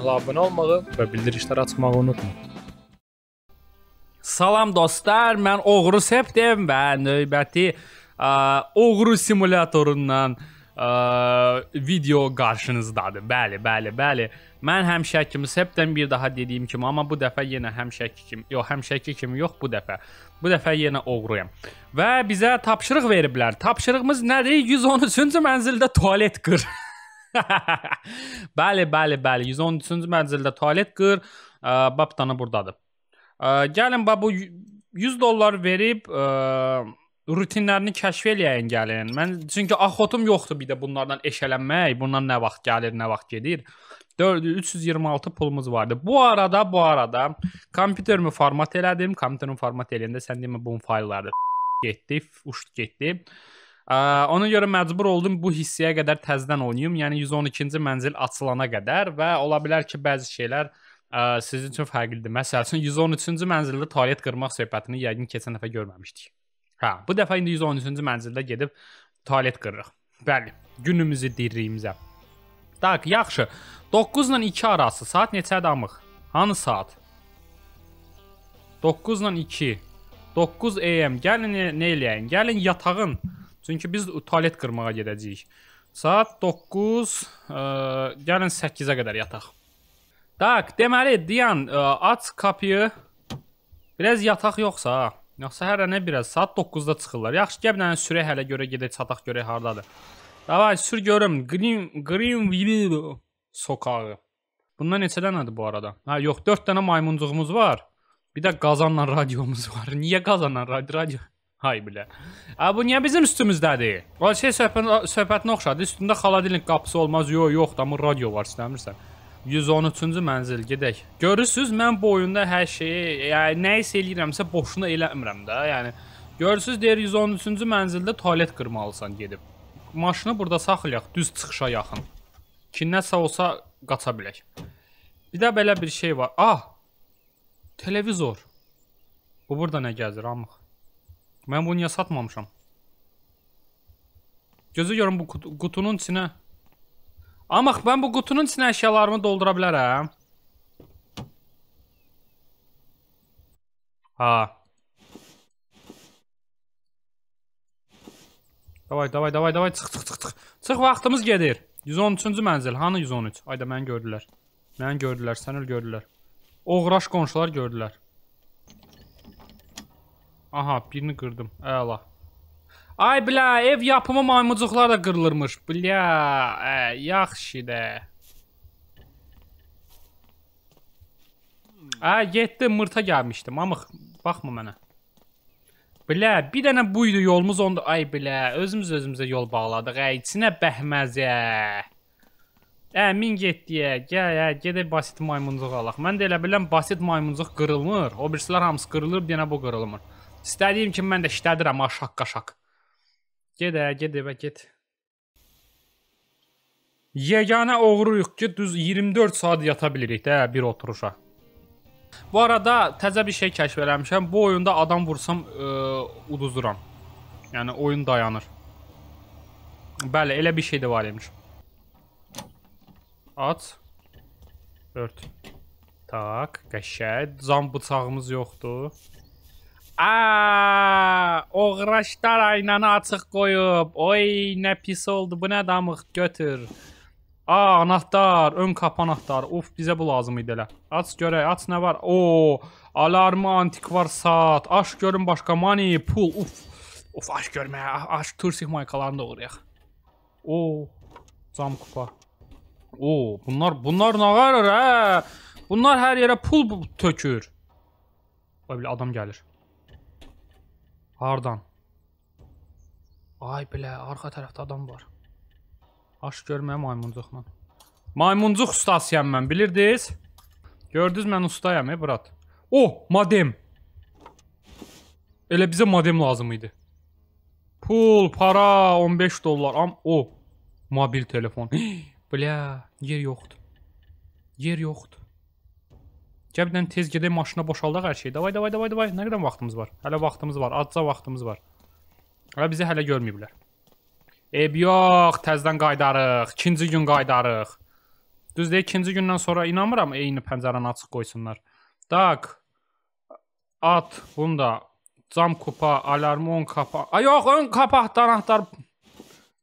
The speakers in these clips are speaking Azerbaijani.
kanala abunə olmağı və bildirişləri açmağı unutmayın. Salam dostlar, mən Oğru Septem və növbəti ə, Oğru simulyatorundan ə, video qarşınızdadır. Bəli, bəli, bəli. Mən həmişəki kimi Septem bir daha dediyim kimi, amma bu dəfə yenə həmişəki kimi, yox, həmişəki kimi yox, bu dəfə. Bu dəfə yenə oğruyam. Və bizə tapşırıq veriblər. Tapşırığımız nədir? 113-cü mənzildə tualet qır. bəli, bəli, bəli. 113-cü mənzildə tualet qır. Bab dana burdadır. Gəlin bax bu 100 dollar verib rutinlərini kəşf eləyən gəlin. Mən çünki axotum yoxdur bir də bunlardan eşələnmək. Bundan nə vaxt gəlir, nə vaxt gedir. 4 326 pulumuz vardı. Bu arada, bu arada kompüterimi format elədim. Kompüterimi format eləyəndə sən demə bunun faylları getdi, uçdu getdi. Ona görə məcbur oldum bu hissəyə qədər təzədən oynayım. Yəni 112-ci mənzil açılana qədər və ola bilər ki, bəzi şeylər ə, sizin üçün fərqlidir. Məsəl üçün 113-cü mənzildə tualet qırmaq söhbətini yəqin keçən dəfə görməmişdik. Hə, bu dəfə indi 113-cü mənzildə gedib tualet qırırıq. Bəli, günümüzü diriyimizə. Tak, yaxşı. 9 ilə 2 arası saat neçədir amıq? Hanı saat? 9 ilə 2. 9 AM. Gəlin nə eləyən? Gəlin yatağın Çünki biz tualet qırmağa gedəcəyik. Saat 9, ə, e, gəlin 8-ə qədər yataq. Tak, deməli, Diyan, ə, e, aç qapıyı. Biraz yataq yoxsa, yoxsa hərə nə biraz saat 9-da çıxırlar. Yaxşı, gəl bir dənə sürə hələ görə gedək çataq görək hardadır. Davay, sür görüm. Green Greenville sokağı. Bundan neçə dənədir bu arada? Ha, yox, 4 dənə maymuncuğumuz var. Bir də qazanla radiomuz var. Niyə qazanla radio? radio? Hay bilə. A bu niyə bizim üstümüzdədir? O şey söhbət söhbətinə oxşadı. Üstündə xaladilin qapısı olmaz. Yox, yox, da mı radio var istəmirsən? 113-cü mənzil gedək. Görürsüz, mən bu oyunda hər şeyi, yəni nə isə eləyirəmsə boşuna eləmirəm də. Yəni görürsüz, deyir 113-cü mənzildə tualet qırmalısan gedib. Maşını burada saxlayaq, düz çıxışa yaxın. Ki nəsə olsa qaça bilək. Bir də belə bir şey var. Ah! Televizor. Bu burada nə gəzir amıq? Mən bunu niyə satmamışam? Gözü görüm bu qut qutunun içinə. Amma mən bu qutunun içinə əşyalarımı doldura bilərəm. Ha. Davay, davay, davay, davay, çıx, çıx, çıx, çıx. Çıx, vaxtımız gedir. 113-cü mənzil, hanı 113? Ayda, məni gördülər. Məni gördülər, sənəl gördülər. Oğraş qonşular gördülər. Aha birini qırdım. Əla. Ay bilə ev yapımı maymucuqlar da qırılırmış. Bilə ə, yaxşı də. Ə getdi mırta gəlmişdi. Mamıq baxma mənə. Bilə bir dənə buydu yolumuz onda. Ay bilə özümüz özümüzə yol bağladıq. Ə içinə bəhməzə. Ə min getdiyə. Gəl ə gedək basit maymuncuq alaq. Mən də elə bilirəm basit maymuncuq qırılmır. O birisilər hamısı qırılır, deyənə bu qırılmır. İstədiyim kimi mən də işlədirəm aşaq-qaşaq. Ged ə, hə, ged evə, get. Yeganə oğruyuq ki, düz 24 saat yata bilirik də hə, bir oturuşa. Bu arada təzə bir şey kəşf eləmişəm. Bu oyunda adam vursam ə, e, uduzuram. Yəni oyun dayanır. Bəli, elə bir şey də var imiş. At. Ört. Tak, qəşəng. Zam bıçağımız yoxdur. Aa, uğraşlar aynanı açık koyup. Oy ne pis oldu. Bu ne damıq götür. Aa anahtar, ön kapı anahtar. Uf bizə bu lazım idi elə. Aç görək, aç nə var? O, alarmı antikvar saat. Aç görün başka money, pul. Uf. Uf aç görməyə. Aç ah, tursik maykalarını da uğrayaq. O, cam kupa. O, bunlar bunlar nə qarır, hə? Bunlar her yere pul tökür. Oy, bir adam gelir. Hardan? Ay bilə, arxa tərəfdə adam var. Aş görməyə maymuncuqla. Maymuncuq ustasıyam mən, bilirdiniz? Gördünüz mən ustayam, e, brat. Oh, modem. Elə bizə modem lazım idi. Pul, para, 15 dollar. Am o, oh, mobil telefon. Bilə, yer yoxdur. Yer yoxdur. Gəl bir dənə tez gedək maşına boşaldaq hər şeyi. Davay, davay, davay, davay. Nə qədər vaxtımız var? Hələ vaxtımız var. Azca vaxtımız var. Hələ bizi hələ görməyiblər. Eb yox, təzdən qayıdarıq. İkinci gün qayıdarıq. Düz deyək, ikinci gündən sonra inanmıram eyni pəncərəni açıq qoysunlar. Daq. At, bunu da cam kupa, alarmon kapa. Ay yox, ön kapaqdan anahtar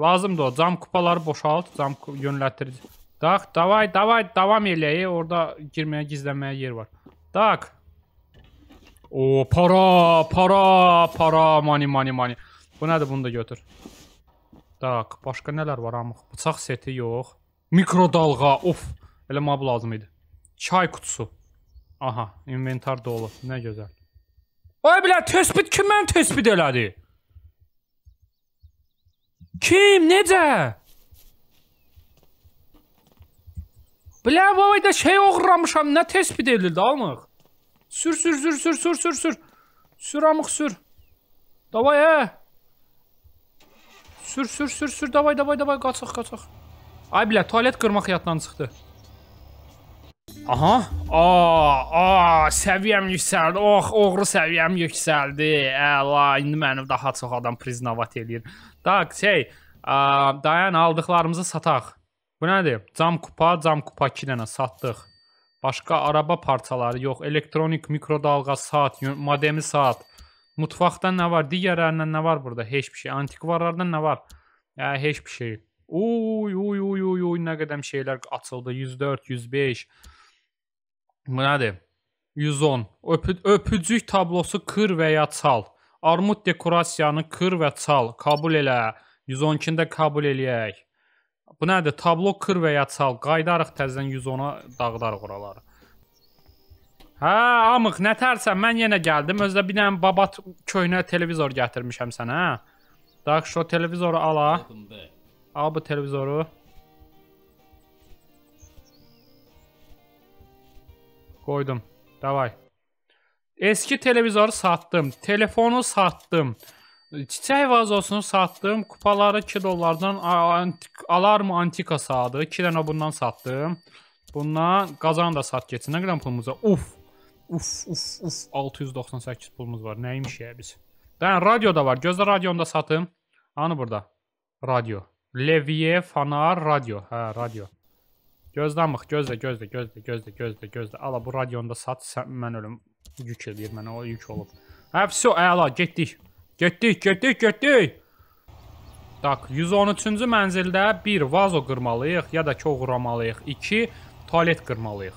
lazımdır o. Cam kupaları boşalt, cam yönlətdirici. Tak, davay, davay, davam eləyək. Orada girməyə, gizlənməyə yer var. Tak. O, para, para, para, money, money, money. Bu nədir? Bunu da götür. Tak, başqa nələr var amıq? Bıçaq seti yox. Mikrodalğa, of. Elə mənə bu lazım idi. Çay qutusu. Aha, inventar dolu. Nə gözəl. Ay bilə, tespit kim mənim tespit elədi? Kim, necə? Bля, vay da şey oğurlamışam, nə tespit edildi almıq. Sür, sür, sür, sür, sür, sür, sür. Sür amıq, sür. Davay, hə. Sür, sür, sür, sür, davay, davay, davay, qaçıq, qaçıq. Ay blə, tualet qırmaq yaddan çıxdı. Aha, aa, aa, səviyyəm yüksəldi, ox, oğru səviyyəm yüksəldi, əla, indi mənim daha çox adam priznavat eləyir. Tak, şey, ə, dayan, aldıqlarımızı sataq. Bu nədir? Cam kupa, cam kupa 2 dənə satdıq. Başqa araba parçaları yox, elektronik mikrodalga saat, modemi saat. Mutfaqdan nə var? Digərlərindən nə var burada? Heç bir şey. Antikvarlardan nə var? Ya hə, heç bir şey. Uy, uy, uy, uy, uy, nə qədəm şeylər açıldı. 104, 105. Bu nədir? 110. Öpü öpücük tablosu kır və ya çal. Armud dekorasiyanı kır və çal. Qabul elə. 112-də qabul eləyək. Bu nədir? Tablo kır və ya çal. Qayıdarıq təzədən 110-a dağıdarıq oraları. Hə, Amıq, nə tərsən? Mən yenə gəldim. Özdə bir dənə babat köhnə televizor gətirmişəm sənə, hə? Dax, o televizoru al ha. Al bu televizoru. Qoydum. Davay. Eski televizoru satdım. Telefonu satdım. Çiçək vazosunu satdım. Kupaları 2 dollardan antik, alarmı antika sadı. 2 dənə bundan satdım. Bundan qazan da sat getsin. Nə qədər pulumuz var? Uf. Uf, uf, uf. 698 pulumuz var. Nəymiş ya biz? Dən radio da var. Gözlə radionu da satım. Hanı burada? Radio. Leviye, fanar, radio. Hə, radio. Gözləmix, gözlə, gözlə, gözlə, gözlə, gözlə, gözlə. Ala bu radionu da sat, sən mən ölüm. Yük eləyir mənə, o yük olub. Hə, vəsə, əla, getdik. Getdik, getdik, getdik. Tak, 113-cü mənzildə 1 vazo qırmalıyıq, ya da ki oğramalıyıq. 2 tualet qırmalıyıq.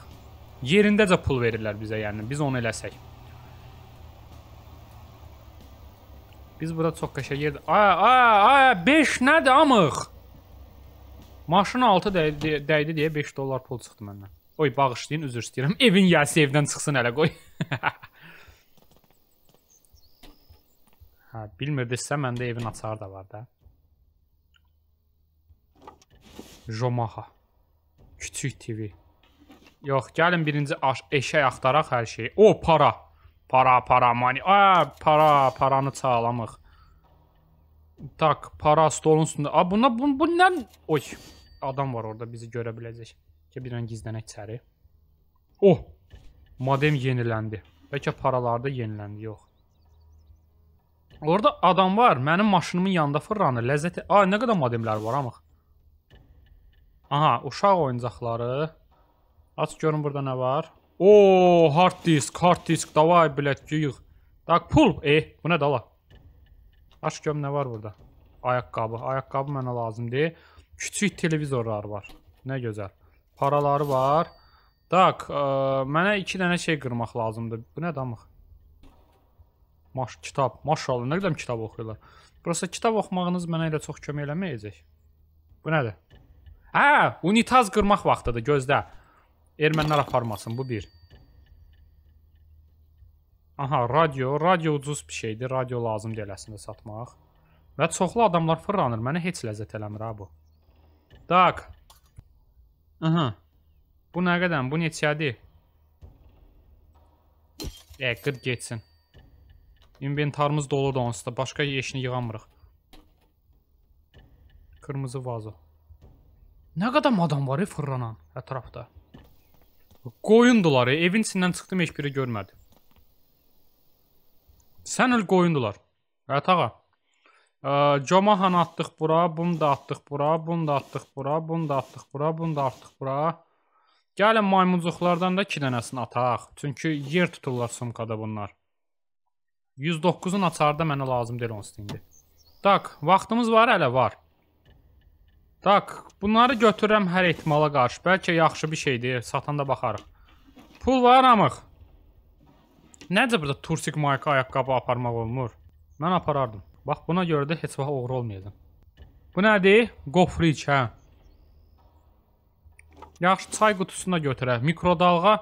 Yerindəcə pul verirlər bizə, yəni biz onu eləsək. Biz burada çox qəşəng yerdə. A, a, a, 5 nədir amıq? Maşın 6 dəydi, dəydi deyə 5 dollar pul çıxdı məndən. Oy, bağışlayın, üzr istəyirəm. Evin yəsi evdən çıxsın hələ qoy. Hə, bilmirdisə məndə evin açarı da var da. Jomaha. Kiçik TV. Yox, gəlin birinci eşək axtaraq hər şeyi. O, para. Para, para, mani. A, para, paranı çağlamıq. Tak, para stolun üstündə. A, buna, bu, bu nə? Oy, adam var orada bizi görə biləcək. Ki, bir an gizlənək içəri. Oh, modem yeniləndi. Bəlkə paralarda yeniləndi, yox. Orada adam var. Mənim maşınımın yanında fırlanır. Ləzzəti. A, nə qədər modemlər var amma. Aha, uşaq oyuncaqları. Aç görün burada nə var. O, hard disk, hard disk. Davay, bilət, yığ. Tak, pul. E, bu nədir ala? Aç görüm nə var burada. Ayaqqabı. Ayaqqabı mənə lazımdır. Kiçik televizorlar var. Nə gözəl. Paraları var. Tak, ə, e, mənə 2 dənə şey qırmaq lazımdır. Bu nədir amma? Maş kitab, maşallah, nə qədər kitab oxuyurlar. Prosta kitab oxumağınız mənə elə çox kömək eləməyəcək. Bu nədir? Hə, unitaz qırmaq vaxtıdır, gözlə. Ermənlər aparmasın, bu bir. Aha, radio, radio ucuz bir şeydir, radio lazım deyil əslində satmaq. Və çoxlu adamlar fırlanır, mənə heç ləzzət eləmir ha bu. Tak. Aha. Bu nə qədər, bu neçədir? E, qır geçsin. İnventarımız doludur onsuz da. Başqa yeşini yığamırıq. Qırmızı vazo. Nə qədər adam var e, fırlanan ətrafda. Qoyundular e, evin içindən çıxdım heç biri görmədi. Sən öl qoyundular. Ət ağa. E, Comahanı atdıq bura, bunu da atdıq bura, bunu da atdıq bura, bunu da atdıq bura, bunu da atdıq bura. Gəlin maymuncuqlardan da 2 dənəsini ataq. Çünki yer tuturlar sumkada bunlar. 109-un açarı da mənə lazım deyil 10 stingi. Tak, vaxtımız var hələ var. Tak, bunları götürürəm hər ehtimala qarşı. Bəlkə yaxşı bir şeydir, satanda baxarıq. Pul var amıq. Necə burada tursik marka ayaqqabı aparmaq olmur? Mən aparardım. Bax, buna görə də heç vaxt uğur olmayacam. Bu nədir? Gofriç, hə. Yaxşı, çay qutusunu da götürək. Mikrodalğa.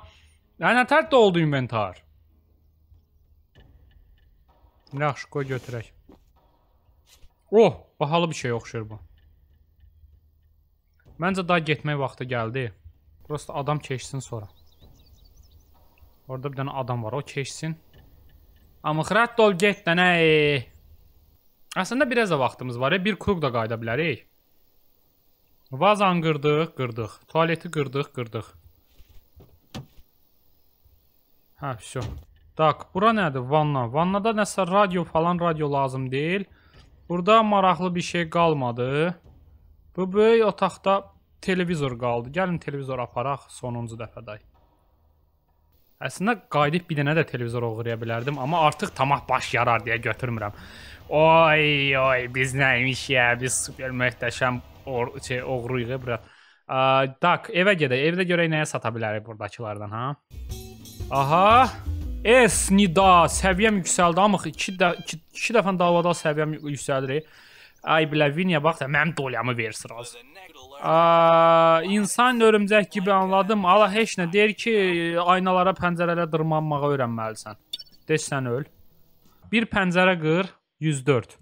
Lənətər doldu inventar. Yaxşı, qoy götürək. Oh, bahalı bir şey oxşur bu. Məncə daha getmək vaxtı gəldi. Prosta adam keçsin sonra. Orada bir dənə adam var, o keçsin. Amıxrat dol get dənə. Əslində biraz da vaxtımız var, ya. bir kruq da qayda bilərik. Vazan qırdıq, qırdıq. Tualeti qırdıq, qırdıq. Hə, vəsə. Tak, bura nədir? Vanna. Vannada nəsə radio falan radio lazım deyil. Burada maraqlı bir şey qalmadı. Bu böyük otaqda televizor qaldı. Gəlin televizor aparaq sonuncu dəfədə. Əslində qayıdıb bir dənə də televizor oğurlaya bilərdim, amma artıq tamah baş yarar deyə götürmürəm. Oy, oy, biz nəymiş ya, biz super möhtəşəm or şey, oğruyuq e bura. Tak, evə gedək. Evdə görək nəyə sata bilərik burdakılardan, ha? Aha. Es, nida, səviyyəm yüksəldi, amma 2 də 2 dəfə davada səviyyəm yüksəldir. Ay Blaviniya bax da mənim dolyamı ver sıraz. İnsan örümcək kimi anladım. Allah heç nə deyir ki, aynalara, pəncərələrə dırmanmağı öyrənməlisən. Desən öl. Bir pəncərə qır 104.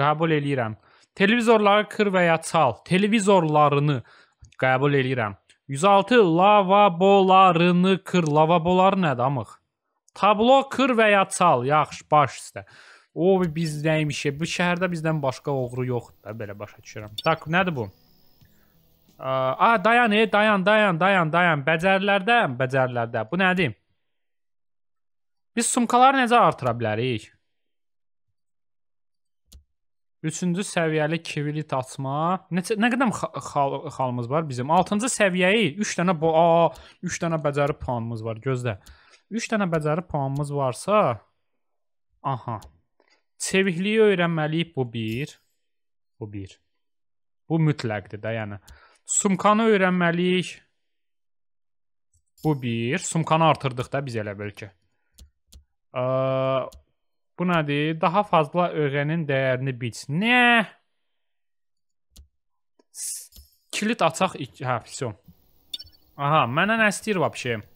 Qəbul eləyirəm. Televizorları qır və ya çal. Televizorlarını qəbul eləyirəm. 106 lavabolarını qır. Lavabolar nədir amıq? Tablo kır və ya çal, yaxşı, baş üstə. O biz nəymişik? Bu şəhərdə bizdən başqa oğru yoxdur da, belə başa düşürəm. Tak, nədir bu? A, dayan, e, dayan, dayan, dayan, dayan. Bəcərlərdə, bəcərlərdə. Bu nədir? Biz sumkaları necə artıra bilərik? Üçüncü səviyyəli kivilit açma. Neçə, nə qədəm xal xalımız var bizim? Altıncı səviyyəyi 3 dənə, 3 dənə bəcəri puanımız var. Gözlə. Gözlə. 3 dənə bəcəri puanımız varsa, aha. Çevikliyi öyrənməliyik bu 1. Bu 1. Bu mütləqdir də, yəni. Sumkanı öyrənməliyik. Bu 1. Sumkanı artırdıq da biz elə bəlkə. Ə, bu nədir? Daha fazla öyrənin dəyərini biç. Nə? Kilit açaq. Hə, vəsio. Aha, mənə nə istəyir vəbşəyim?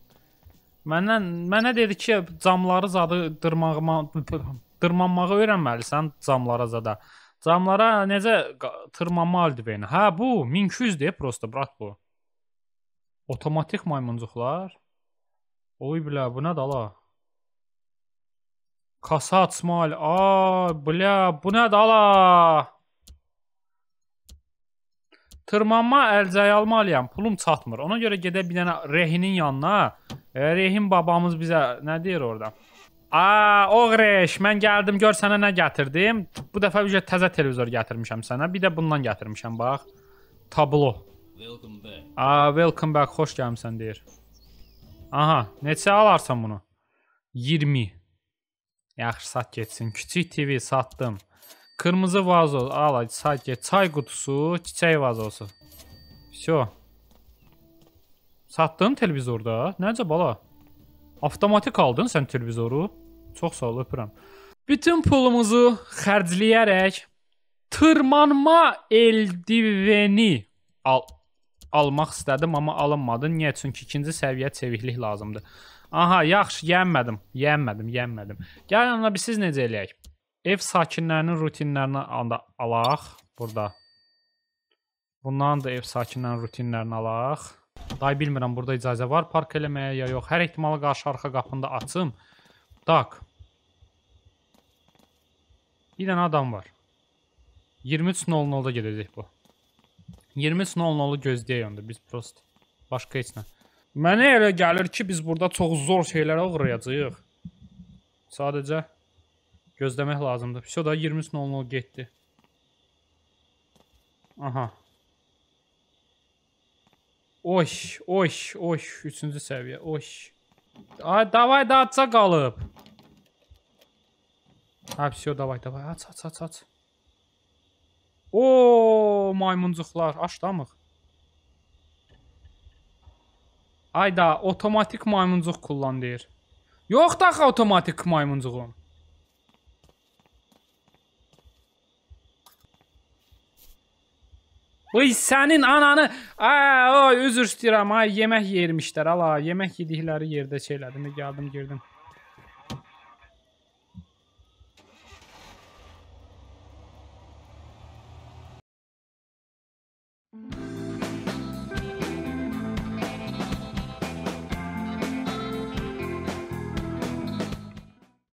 Məndən mənə dedi ki, camları zadı dırmağıma dırmanmağı öyrənməlisən camlara zada. Camlara necə tırmanma aldiveni? Hə, bu 1200-dir, prosta brat bu. Otomatik maymuncuqlar. Oy bilə, bu nədir ala? Kasa açma ali. Ay, bilə, bu nədir ala? Tırmanma əlcəyi almalıyam, pulum çatmır. Ona görə gedə bir dənə rehinin yanına Rehim babamız bizə nə deyir orada? A, Oğreş, mən gəldim, gör sənə nə gətirdim. Bu dəfə bir təzə televizor gətirmişəm sənə. Bir də bundan gətirmişəm, bax. Tablo. Welcome back. A, welcome back, xoş gəlmisən deyir. Aha, neçə alarsan bunu? 20. Yaxşı, sat getsin. Küçük TV satdım. Kırmızı vazo, al, sat get. Çay qutusu, çiçək vazosu. Всё. Satdın televizorda? Necə bala? Avtomatik aldın sən televizoru? Çox sağ ol, öpürəm. Bütün pulumuzu xərcləyərək tırmanma eldiveni al almaq istədim, amma alınmadı. Niyə? Çünki ikinci səviyyə çeviklik lazımdır. Aha, yaxşı, yənmədim. Yənmədim, yənmədim. Gəlin ona biz siz necə eləyək? Ev sakinlərinin rutinlərini anda alaq burada. Bundan da ev sakinlərinin rutinlərini alaq. Day bilmirəm burada icazə var park eləməyə ya yox. Hər ehtimala qarşı arxa qapını da açım. Tak. Bir dənə adam var. 23.00-da gedəcək bu. 23.00-u gözləyək onda biz prost. Başqa heç nə. Mənə elə gəlir ki, biz burada çox zor şeylərə uğrayacağıq. Sadəcə gözləmək lazımdır. Vəsə da 23.00 getdi. Aha. Oş, oş, oş. Üçüncü səviyyə, oş. Ay, davay da atca qalıb. Ha, все, davay, davay. Aç, aç, aç, aç. O, maymuncuqlar, açdamıq. Ay da, otomatik maymuncuq kullan deyir. Yox da axı otomatik maymuncuğum. Oy senin ananı. Ay, oy üzr istəyirəm. Ay yemək yermişlər. Ala, yemək yedikləri yerdə şeylədim, gəldim, girdim.